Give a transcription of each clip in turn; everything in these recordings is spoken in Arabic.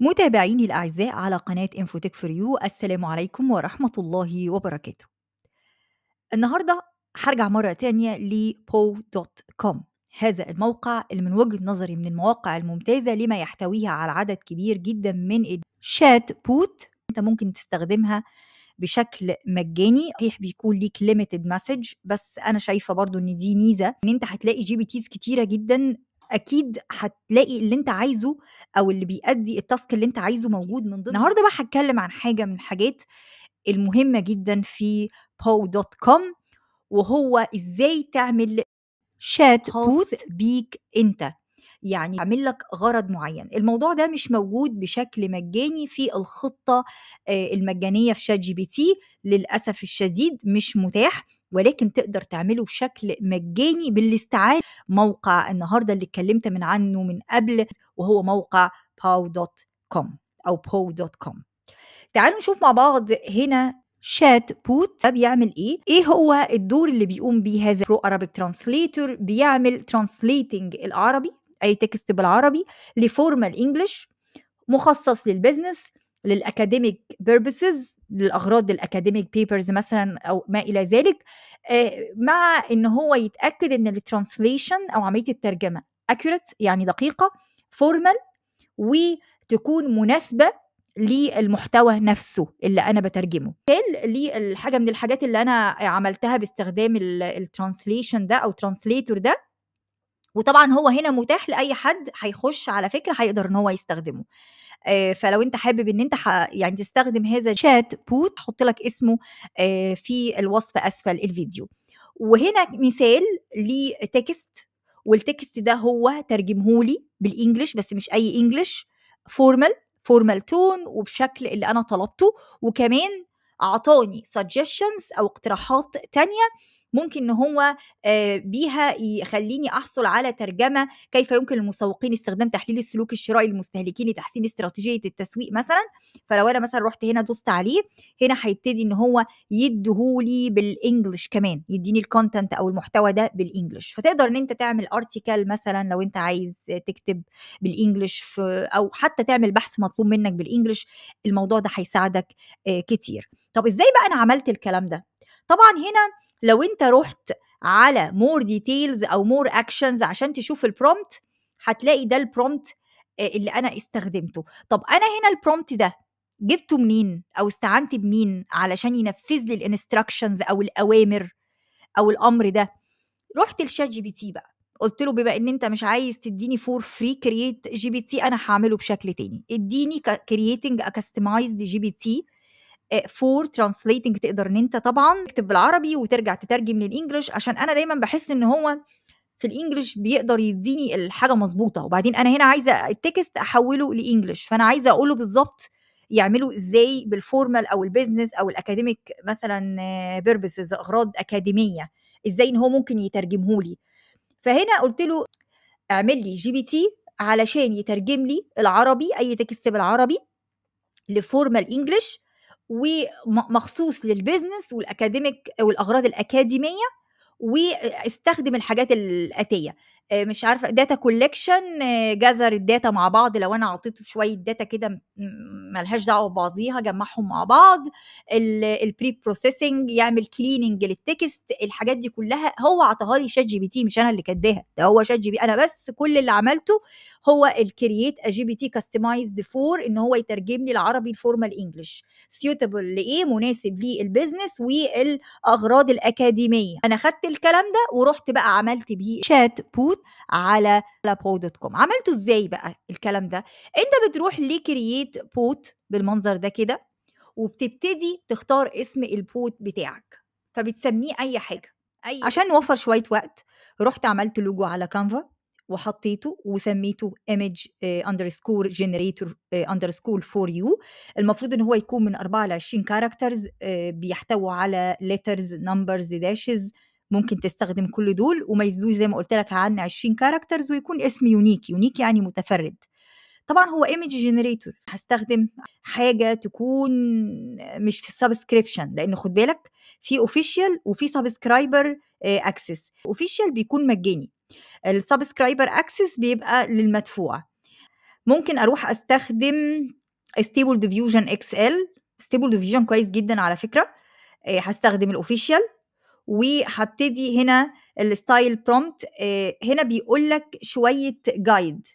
متابعيني الأعزاء على قناة انفوتك فور يو السلام عليكم ورحمة الله وبركاته النهاردة هرجع مرة تانية لبو دوت كوم هذا الموقع اللي من وجهة نظري من المواقع الممتازة لما يحتويها على عدد كبير جدا من الشات بوت انت ممكن تستخدمها بشكل مجاني صحيح بيكون ليك ليميتد مسج بس انا شايفه برضو ان دي ميزه ان انت هتلاقي جي بي تيز كتيره جدا اكيد هتلاقي اللي انت عايزه او اللي بيأدي التاسك اللي انت عايزه موجود من ضمن النهارده بقى هتكلم عن حاجه من الحاجات المهمه جدا في دوت كوم وهو ازاي تعمل شات بوت بيك انت يعني يعمل لك غرض معين الموضوع ده مش موجود بشكل مجاني في الخطه آه، المجانيه في شات جي بي تي للاسف الشديد مش متاح ولكن تقدر تعمله بشكل مجاني بالاستعانة موقع النهارده اللي اتكلمت من عنه من قبل وهو موقع pow.com او pow.com تعالوا نشوف مع بعض هنا شات بوت ده بيعمل ايه؟ ايه هو الدور اللي بيقوم بيه هذا برو ارابيك ترانسليتور؟ بيعمل ترانسليتنج العربي اي تكست بالعربي لفورمال انجلش مخصص للبزنس للاكاديميك بيربسز للاغراض الاكاديميك بيبرز مثلا او ما الى ذلك آه، مع ان هو يتاكد ان الترانسليشن او عمليه الترجمه اكيوريت يعني دقيقه فورمال وتكون مناسبه للمحتوى نفسه اللي انا بترجمه تال الحاجه من الحاجات اللي انا عملتها باستخدام الترانسليشن ده او ترانسليتور ده وطبعا هو هنا متاح لاي حد هيخش على فكره هيقدر ان هو يستخدمه فلو انت حابب ان انت يعني تستخدم هذا شات بوت حط لك اسمه في الوصف اسفل الفيديو وهنا مثال لتكست والتكست ده هو ترجمه لي بالانجلش بس مش اي انجلش فورمال فورمال تون وبشكل اللي انا طلبته وكمان اعطاني سجشنز او اقتراحات تانية ممكن ان هو بيها يخليني احصل على ترجمه كيف يمكن للمسوقين استخدام تحليل السلوك الشرائي للمستهلكين لتحسين استراتيجيه التسويق مثلا فلو انا مثلا رحت هنا دوست عليه هنا هيبتدي ان هو يديهولي بالانجلش كمان يديني الكونتنت او المحتوى ده بالانجلش فتقدر ان انت تعمل ارتكل مثلا لو انت عايز تكتب بالانجلش او حتى تعمل بحث مطلوب منك بالانجلش الموضوع ده هيساعدك كتير طب ازاي بقى انا عملت الكلام ده طبعا هنا لو انت رحت على مور ديتيلز او مور اكشنز عشان تشوف البرومت هتلاقي ده البرومت آه، اللي انا استخدمته طب انا هنا البرومت ده جبته منين او استعنت بمين علشان ينفذ لي الانستراكشنز او الاوامر او الامر ده رحت لشات جي بي تي بقى قلت له بما ان انت مش عايز تديني فور فري كرييت جي بي تي انا هعمله بشكل تاني اديني كرييتنج ا كاستمايزد جي بي تي فور آه، ترانسليتنج تقدر ان انت طبعا تكتب بالعربي وترجع تترجم للانجلش عشان انا دايما بحس ان هو في الانجليش بيقدر يديني الحاجه مظبوطه وبعدين انا هنا عايزه التكست احوله لانجلش فانا عايزه اقوله بالظبط يعملوا ازاي بالفورمال او البيزنس او الاكاديميك مثلا بيربسز آه، اغراض اكاديميه ازاي ان هو ممكن يترجمه لي فهنا قلت له اعمل لي جي بي تي علشان يترجم لي العربي اي تكست بالعربي لفورمال انجلش ومخصوص للبيزنس والاكاديميك والاغراض الاكاديميه واستخدم الحاجات الاتيه آه، مش عارفه داتا كولكشن جذر الداتا مع بعض لو انا اعطيته شويه داتا كده ملهاش دعوه ببعضيها جمعهم مع بعض البري بروسيسنج يعمل كليننج للتكست الحاجات دي كلها هو عطاها لي شات جي بي تي مش انا اللي كاتباها ده هو شات جي بي انا بس كل اللي عملته هو الكرييت جي بي تي كاستمايزد فور ان هو يترجم لي العربي الفورمال انجلش سيوتبل لايه مناسب للبزنس والاغراض الاكاديميه انا خدت الكلام ده ورحت بقى عملت بيه شات بوت على لابو دوت كوم عملته ازاي بقى الكلام ده انت بتروح لكرييت بوت بالمنظر ده كده وبتبتدي تختار اسم البوت بتاعك فبتسميه اي حاجه أي أيوة. عشان نوفر شويه وقت رحت عملت لوجو على كانفا وحطيته وسميته image آه، underscore generator آه، underscore for you المفروض ان هو يكون من 24 كاركترز آه، بيحتوي على letters numbers dashes ممكن تستخدم كل دول وما يزيدوش زي ما قلت لك عن 20 كاركترز ويكون اسم يونيك يونيك يعني متفرد طبعا هو ايمج جنريتور هستخدم حاجه تكون مش في السبسكريبشن لان خد بالك في اوفيشال وفي سبسكرايبر اكسس اوفيشال بيكون مجاني السبسكرايبر اكسس بيبقى للمدفوع ممكن اروح استخدم ستيبل ديفيوجن اكس ال ستيبل ديفيوجن كويس جدا على فكره آه، هستخدم الاوفيشال وهبتدي هنا الستايل آه، برومت هنا بيقول لك شويه جايد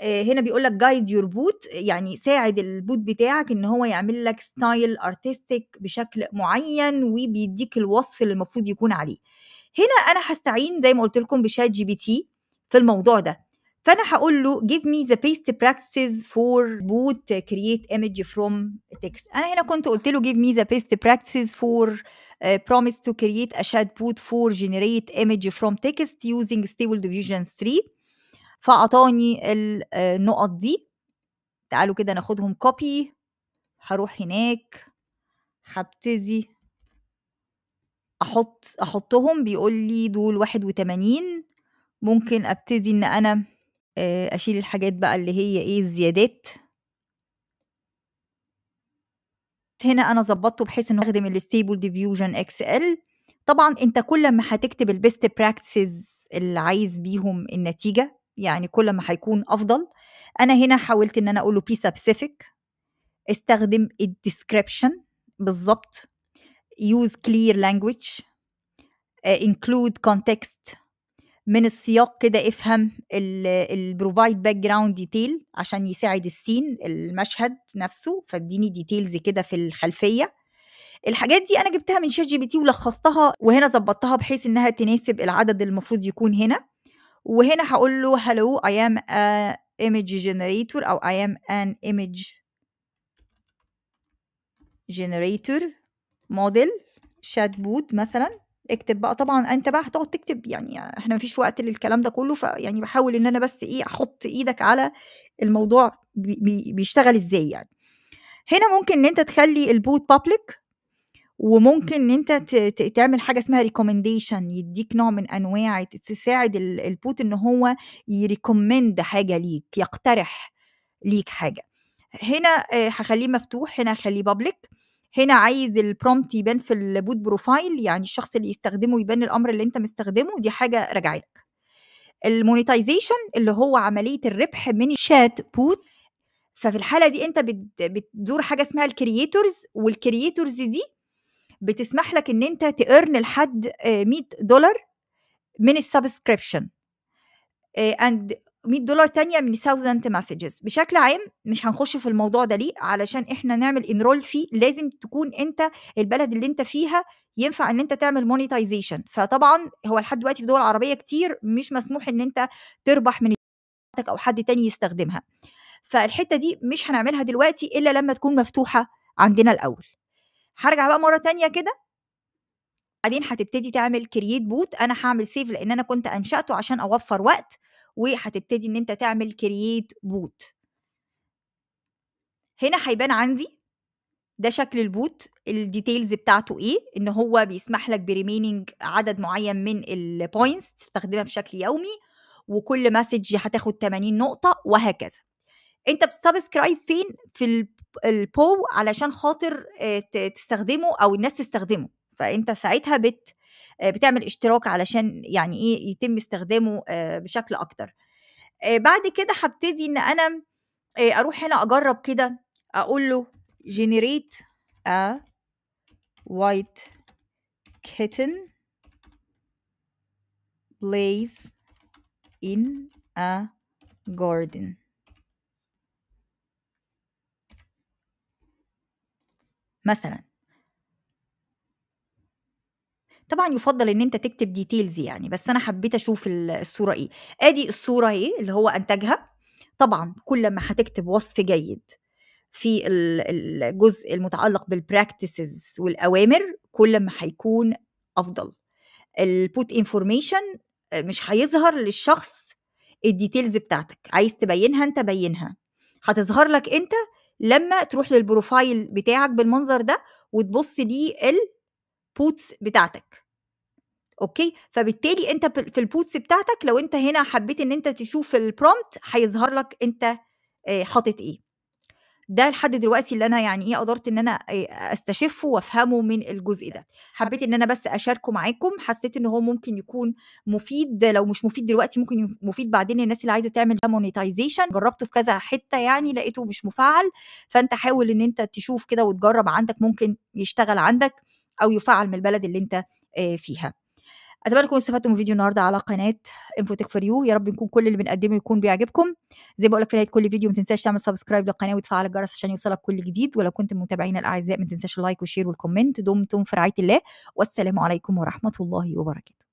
آه، هنا بيقول لك جايد يور بوت يعني ساعد البوت بتاعك ان هو يعمل لك ستايل ارتستيك بشكل معين وبيديك الوصف اللي المفروض يكون عليه هنا انا هستعين زي ما قلت لكم بشات جي بي تي في الموضوع ده فانا هقول له give me the best practices for boot create image from text انا هنا كنت قلت له give me the best practices for Uh, promise to create a chatbot for generate image from text using stable diffusion 3 فاعطاني النقط دي تعالوا كده ناخدهم كوبي هروح هناك هبتدي احط احطهم بيقول لي دول 81 ممكن ابتدي ان انا آه، اشيل الحاجات بقى اللي هي ايه الزيادات هنا انا ظبطته بحيث انه اخدم الستيبل ديفيوجن اكس ال طبعا انت كل ما هتكتب البيست براكتسز اللي عايز بيهم النتيجه يعني كل ما هيكون افضل انا هنا حاولت ان انا اقول له بيسا باسيفيك استخدم الديسكريبشن بالظبط use clear language انكلود آه، include context من السياق كده افهم البروفايد باك جراوند ديتيل عشان يساعد السين المشهد نفسه فاديني ديتيلز كده في الخلفيه الحاجات دي انا جبتها من شات جي بي تي ولخصتها وهنا ظبطتها بحيث انها تناسب العدد المفروض يكون هنا وهنا هقول له هلو اي ام ايمج جنريتور او اي ام ان ايمج جنريتور موديل شات بوت مثلا اكتب بقى طبعا انت بقى هتقعد تكتب يعني احنا مفيش وقت للكلام ده كله فيعني بحاول ان انا بس ايه احط ايدك على الموضوع بي بيشتغل ازاي يعني هنا ممكن ان انت تخلي البوت بابليك وممكن ان انت تعمل حاجه اسمها ريكومنديشن يديك نوع من انواع تساعد البوت ان هو يريكومند حاجه ليك يقترح ليك حاجه هنا آه، هخليه مفتوح هنا هخليه بابليك هنا عايز البرومبت يبان في البوت بروفايل يعني الشخص اللي يستخدمه يبان الامر اللي انت مستخدمه دي حاجه راجعه لك المونيتايزيشن اللي هو عمليه الربح من شات بوت ففي الحاله دي انت بتدور حاجه اسمها الكرييتورز والكرييتورز دي بتسمح لك ان انت تيرن لحد 100 آه، دولار من السبسكريبشن اند آه، 100 دولار تانية من 1000 مسجز بشكل عام مش هنخش في الموضوع ده ليه علشان احنا نعمل انرول فيه لازم تكون انت البلد اللي انت فيها ينفع ان انت تعمل مونيتايزيشن فطبعا هو لحد دلوقتي في دول عربيه كتير مش مسموح ان انت تربح من او حد تاني يستخدمها فالحته دي مش هنعملها دلوقتي الا لما تكون مفتوحه عندنا الاول هرجع بقى مره تانية كده بعدين هتبتدي تعمل كرييت بوت انا هعمل سيف لان انا كنت انشاته عشان اوفر وقت وهتبتدي ان انت تعمل كرييت بوت هنا هيبان عندي ده شكل البوت الديتيلز بتاعته ايه ان هو بيسمح لك بريميننج عدد معين من البوينتس تستخدمها بشكل يومي وكل مسج هتاخد 80 نقطه وهكذا انت بتسبسكرايب فين في البو علشان خاطر آه، تستخدمه او الناس تستخدمه فانت ساعتها بت آه، بتعمل اشتراك علشان يعني ايه يتم استخدامه آه، بشكل اكتر آه، بعد كده هبتدي ان انا اروح هنا اجرب كده اقول له generate a white kitten plays in a garden مثلا طبعا يفضل ان انت تكتب ديتيلز يعني بس انا حبيت اشوف الصوره ايه ادي الصوره اهي اللي هو انتجها طبعا كل ما هتكتب وصف جيد في الجزء المتعلق بالبراكتسز والاوامر كل ما هيكون افضل البوت انفورميشن مش هيظهر للشخص الديتيلز بتاعتك عايز تبينها انت بينها هتظهر لك انت لما تروح للبروفايل بتاعك بالمنظر ده وتبص ليه البوتس بتاعتك اوكي فبالتالي انت في البوست بتاعتك لو انت هنا حبيت ان انت تشوف البرومت هيظهر لك انت آه، حاطط ايه ده لحد دلوقتي اللي انا يعني ايه قدرت ان انا آه، استشفه وافهمه من الجزء ده حبيت ان انا بس اشاركه معاكم حسيت ان هو ممكن يكون مفيد لو مش مفيد دلوقتي ممكن مفيد بعدين للناس اللي عايزه تعمل مونيتايزيشن جربته في كذا حته يعني لقيته مش مفعل فانت حاول ان انت تشوف كده وتجرب عندك ممكن يشتغل عندك او يفعل من البلد اللي انت آه، فيها اتمنى تكونوا استفدتوا من فيديو النهارده على قناه انفو تك فور يو يا رب يكون كل اللي بنقدمه يكون بيعجبكم زي ما بقول لك في نهايه كل فيديو ما تنساش تعمل سبسكرايب للقناه وتفعل الجرس عشان يوصلك كل جديد ولو كنت متابعينا الاعزاء ما تنساش اللايك والشير والكومنت دمتم في رعايه الله والسلام عليكم ورحمه الله وبركاته